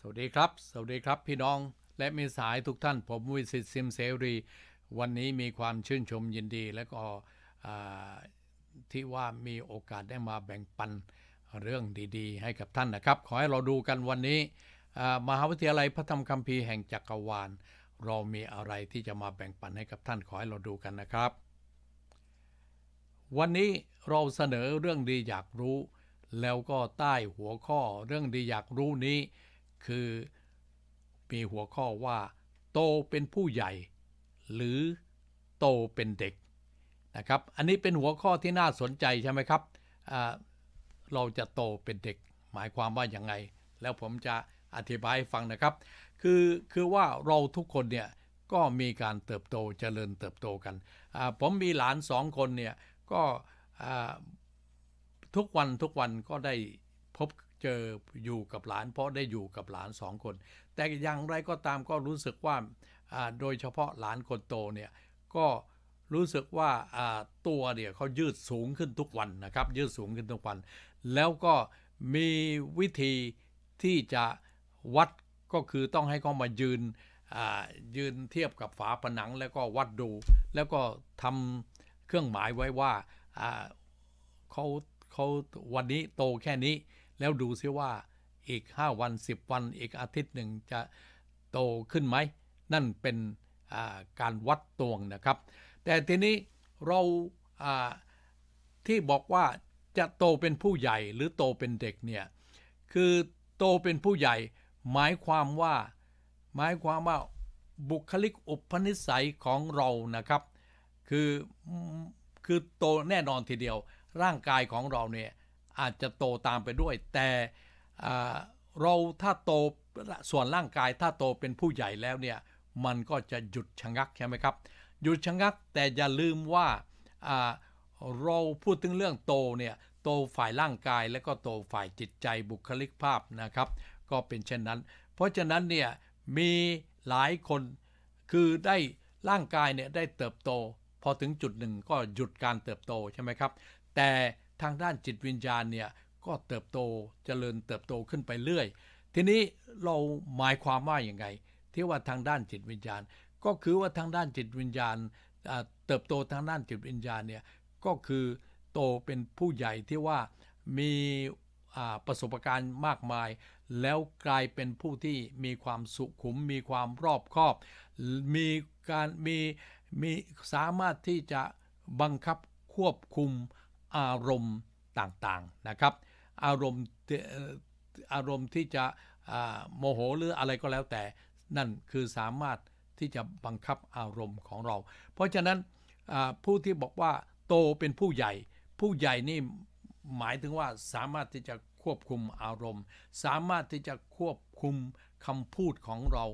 สวัสดีครับ สวัสดีครับพี่น้องและมีสายทุกท่าน ผมวิสิตซิมเสรี วันนี้มีความชื่นชมยินดี และก็ที่ว่ามีโอกาสได้มาแบ่งปันเรื่องดีๆ ให้กับท่านนะครับ ขอให้เราดูกันวันนี้มหาวิทยาลัยพระธรรมคัมภีร์แห่งจักรวาล เรามีอะไรที่จะมาแบ่งปันให้กับท่าน ขอให้เราดูกันนะครับ วันนี้เราเสนอเรื่องดีอยากรู้ แล้วก็ใต้หัวข้อ เรื่องดีอยากรู้นี้คือมีหัวข้อว่าโตเป็นผู้ใหญ่ หรือโตเป็นเด็กนะครับอันนี้เป็นหัวข้อที่น่าสนใจใช่ไหมครับเราจะโตเป็นเด็กหมายความว่าอย่างไง แล้วผมจะอธิบายให้ฟังนะครับคือคือว่าเราทุกคนเนี่ยก็มีการเติบโตเจริญเติบโตกัน ผมมีหลานสองคนเนี่ยก็ทุกวันทุกวันก็ได้พบเจออยู่กับหลานเพราะได้อยู่กับหลานสองคน แต่อย่างไรก็ตามก็รู้สึกว่าโดยเฉพาะหลานคนโตเนี่ยก็รู้สึกว่าตัวเนี่ยเขายืดสูงขึ้นทุกวันนะครับ ยืดสูงขึ้นทุกวัน แล้วก็มีวิธีที่จะวัดก็คือต้องให้เขามายืนยืนเทียบกับฝาผนัง แล้วก็วัดดู แล้วก็ทำเครื่องหมายไว้ว่าเขาเขาวันนี้โตแค่นี้แล้วดูซิว่าอีก 5 วัน10วันอีกอาทิตย์หนึ่งจะโตขึ้นไหม นั่นเป็นการวัดตวง นะครับ แต่ทีนี้เราที่บอกว่าจะโตเป็นผู้ใหญ่ หรือโตเป็นเด็กเนี่ยคือโตเป็นผู้ใหญ่ หมายความว่าหมายความว่าบุคลิกอุปนิสัยของเรานะครับคือคือโตแน่นอนทีเดียวร่างกายของเราเนี่ยอาจจะโตตามไปด้วย แต่เราถ้าโตส่วนร่างกายถ้าโตเป็นผู้ใหญ่แล้วเนี่ยมันก็จะหยุดชะงักใช่ไหมครับหยุดชะงักแต่อย่าลืมว่าเราพูดถึงเรื่องโตเนี่ยโตฝ่ายร่างกาย และก็โตฝ่ายจิตใจบุคลิกภาพนะครับก็เป็นเช่นนั้น เพราะฉะนั้นเนี่ยมีหลายคนคือได้ร่างกายเนี่ยได้เติบโต พอถึงจุดหนึ่ง ก็หยุดการเติบโตใช่ไหมครับแต่ทางด้านจิตวิญญาณเนี่ยก็เติบโต เจริญเติบโตขึ้นไปเรื่อย ทีนี้เราหมายความว่าอย่างไงที่ว่าทางด้านจิตวิญญาณ ก็คือว่าทางด้านจิตวิญญาณเติบโตทางด้านจิตวิญญาณเนี่ยก็คือโตเป็นผู้ใหญ่ที่ว่ามีประสบการณ์มากมาย แล้วกลายเป็นผู้ที่มีความสุขุม มีความรอบคอบ มีการมีมีสามารถที่จะบังคับควบคุมอารมณ์ต่างๆนะครับอารมณ์อารมณ์ที่จะโมโหหรืออะไรก็แล้วแต่นั่นคือสามารถที่จะบังคับอารมณ์ของเรา เพราะฉะนั้นผู้ที่บอกว่าโตเป็นผู้ใหญ่ ผู้ใหญ่นี่หมายถึงว่าสามารถที่จะควบคุมอารมณ์ สามารถที่จะควบคุมคำพูดของเรา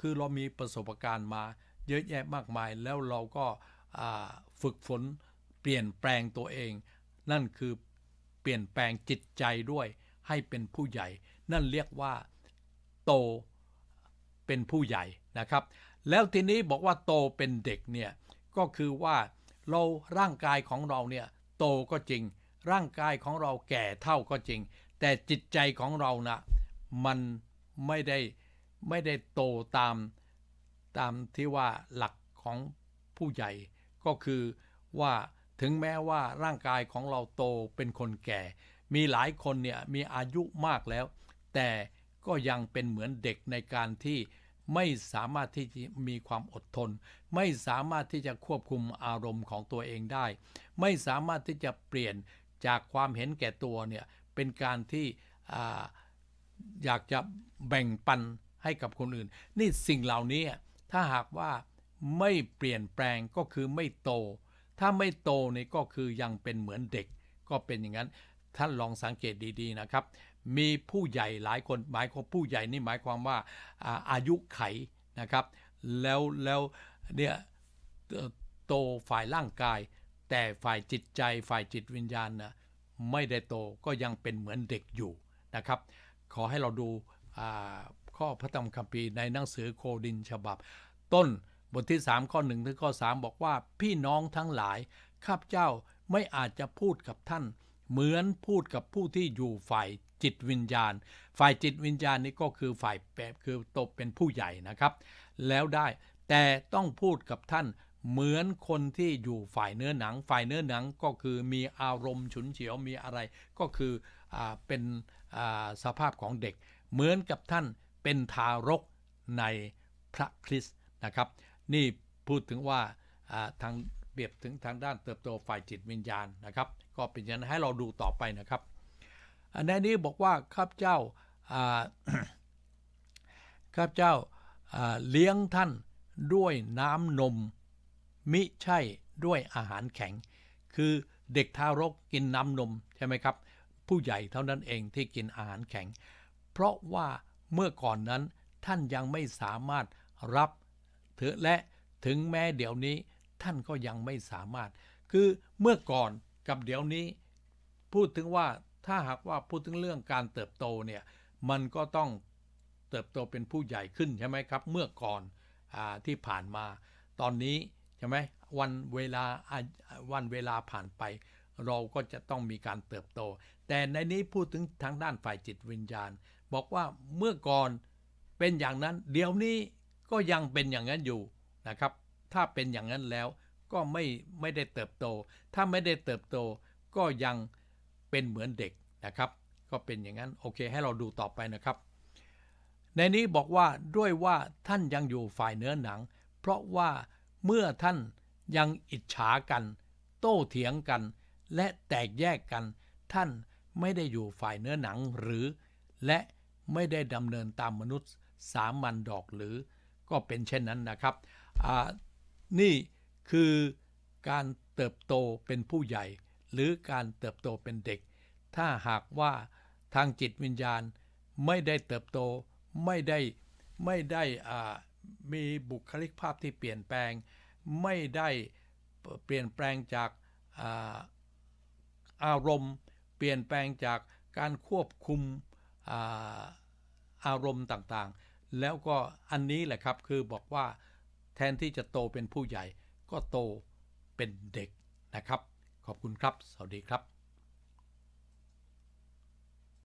คือเรามีประสบการณ์มา เยอะแยะมากมายแล้วเราก็ฝึกฝนเปลี่ยนแปลงตัวเอง นั่นคือเปลี่ยนแปลงจิตใจด้วยให้เป็นผู้ใหญ่ นั่นเรียกว่าโตเป็นผู้ใหญ่นะครับ แล้วทีนี้บอกว่าโตเป็นเด็กเนี่ยก็คือว่าเราร่างกายของเราเนี่ยโตก็จริง ร่างกายของเราแก่เท่าก็จริง แต่จิตใจของเรานะมันไม่ได้ไม่ได้โตตามตามที่ว่าหลักของผู้ใหญ่ก็คือว่าถึงแม้ว่าร่างกายของเราโตเป็นคนแก่ มีหลายคนเนี่ยมีอายุมากแล้ว แต่ก็ยังเป็นเหมือนเด็กในการที่ไม่สามารถที่จะมีความอดทน ไม่สามารถที่จะควบคุมอารมณ์ของตัวเองได้ ไม่สามารถที่จะเปลี่ยนจากความเห็นแก่ตัวเนี่ยเป็นการที่อยากจะแบ่งปันให้กับคนอื่น นี่สิ่งเหล่านี้ถ้าหากว่าไม่เปลี่ยนแปลงก็คือไม่โตถ้าไม่โตนี่ก็คือยังเป็นเหมือนเด็กก็เป็นอย่างนั้นท่านลองสังเกตดีๆนะครับ มีผู้ใหญ่หลายคนหมายของผู้ใหญ่นี่หมายความว่าอายุไขนะครับ แล้วแล้วเนี่ยโตฝ่ายร่างกาย แต่ฝ่ายจิตใจฝ่ายจิตวิญญาณนะไม่ได้โตก็ยังเป็นเหมือนเด็กอยู่นะครับ ขอให้เราดูข้อพระธรรมคัมภีร์ในหนังสือโคดินฉบับต้นบทที่สามข้อหนึ่งถึงข้อสามบอกว่า พี่น้องทั้งหลายข้าพเจ้าไม่อาจจะพูดกับท่าน เหมือนพูดกับผู้ที่อยู่ฝ่ายจิตวิญญาณ ฝ่ายจิตวิญญาณนี้ก็คือฝ่ายแบบคือตบเป็นผู้ใหญ่นะครับ แล้วได้แต่ต้องพูดกับท่าน เหมือนคนที่อยู่ฝ่ายเนื้อหนัง ฝ่ายเนื้อหนังก็คือมีอารมณ์ฉุนเฉียวมีอะไร ก็คืออเป็นสภาพของเด็ก เหมือนกับท่านเป็นทารกในพระคริสต์นะครับนี่ พูดถึงว่าทางเปรียบถึงทางด้านเติบโตฝ่ายจิตวิญญาณนะครับ ก็เป็นอย่างนั้นให้เราดูต่อไปนะครับอันนี้บอกว่าข้าพเจ้าข้าพเจ้าเลี้ยงท่านด้วยน้ำนม มิใช่ด้วยอาหารแข็ง คือเด็กทารกกินน้ำนมใช่ไหมครับ ผู้ใหญ่เท่านั้นเองที่กินอาหารแข็ง เพราะว่าเมื่อก่อนนั้นท่านยังไม่สามารถรับถึงและถึงแม้เดี๋ยวนี้ท่านก็ยังไม่สามารถ คือเมื่อก่อนกับเดี๋ยวนี้ พูดถึงว่าถ้าหากว่าพูดถึงเรื่องการเติบโตเนี่ยมันก็ต้องเติบโตเป็นผู้ใหญ่ขึ้นใช่ไหมครับ เมื่อก่อนอที่ผ่านมา ตอนนี้ใช่ไหมวันเวลาวันเวลาผ่านไป เราก็จะต้องมีการเติบโต แต่ในนี้พูดถึงทางด้านฝ่ายจิตวิญญาณ บอกว่าเมื่อก่อนเป็นอย่างนั้นเดี๋ยวนี้ก็ยังเป็นอย่างนั้นอยู่นะครับ ถ้าเป็นอย่างนั้นแล้วก็ไม่ไม่ได้เติบโต ถ้าไม่ได้เติบโตก็ยังเป็นเหมือนเด็กนะครับ ก็เป็นอย่างนั้น โอเค ให้เราดูต่อไปนะครับ ในนี้บอกว่าด้วยว่าท่านยังอยู่ฝ่ายเนื้อหนัง เพราะว่าเมื่อท่านยังอิจฉากัน โต้เถียงกัน และแตกแยกกัน ท่านไม่ได้อยู่ฝ่ายเนื้อหนังหรือ และไม่ได้ดำเนินตามมนุษย์สามัญดอกหรือก็เป็นเช่นนั้นนะครับนี่คือการเติบโตเป็นผู้ใหญ่ หรือการเติบโตเป็นเด็ก ถ้าหากว่าทางจิตวิญญาณไม่ได้เติบโตไม่ได้ไม่ได้มีบุคลิกภาพที่เปลี่ยนแปลง ไม่ได้เปลี่ยนแปลงจากอารมณ์เปลี่ยนแปลงจากการควบคุมอารมณ์ต่าง ๆแล้วก็อันนี้แหละครับคือบอกว่าแทนที่จะโตเป็นผู้ใหญ่ก็โตเป็นเด็กนะครับขอบคุณครับสวัสดีครับ